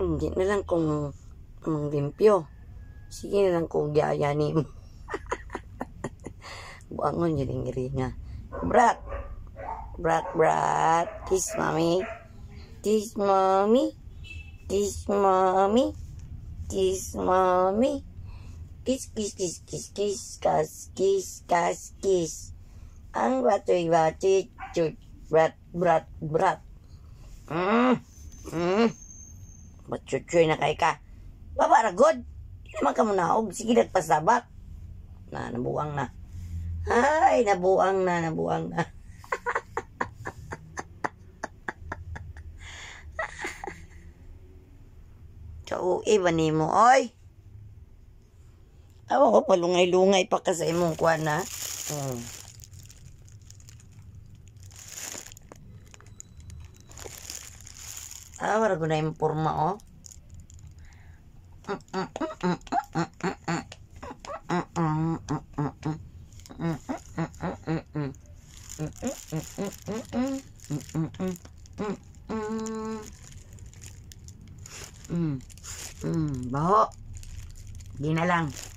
Hindi na lang kung ang limpyo. Sige na lang kung gayani mo. Buangon yun yung ringa. Brat! Brat, brat! Kiss mommy! Kiss mommy! Kiss mommy! Kiss mommy! Kiss, kiss, kiss, kiss, kiss, kas, kiss, kas, kiss. Ang batoy, batoy, chut, brat, brat, brat. Mm, mm. Matsutsyoy na kay ka. Babaragod. Di naman ka munaog. Sige, nagpasabak. Na, nabuang na. Ay, nabuang na, nabuang na. Kao, iba ni mo, oy. Awa ko, palungay-lungay pa ka sa imong kuwan, ha? Hmm. Ah, wala ko na yung forma, oh. Mm. Mm. Baho. Di na lang.